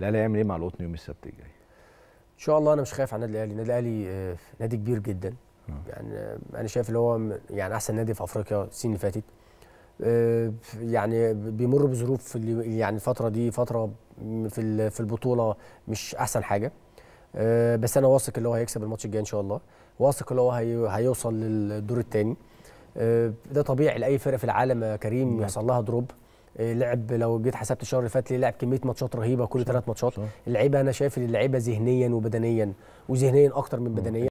الاهلي هيعمل ايه مع القطن يوم السبت الجاي؟ ان شاء الله انا مش خايف على النادي الاهلي، النادي الاهلي آه، نادي كبير جدا يعني آه، انا شايف اللي هو يعني احسن نادي في افريقيا السنين اللي فاتت آه، يعني بيمر بظروف اللي يعني الفتره دي فتره في في البطوله مش احسن حاجه بس انا واثق اللي هو هيكسب الماتش الجاي ان شاء الله واثق اللي هو هيوصل للدور الثاني ده طبيعي لاي فرقه في العالم يا كريم يحصل لها دروب آه، لعب لو جيت حسبت الشهر اللي فات ليه لعب كميه ماتشات رهيبه كل ثلاث ماتشات اللعيبه انا شايف اللعيبه ذهنيا وبدنيا وذهنيا اكتر من بدنيا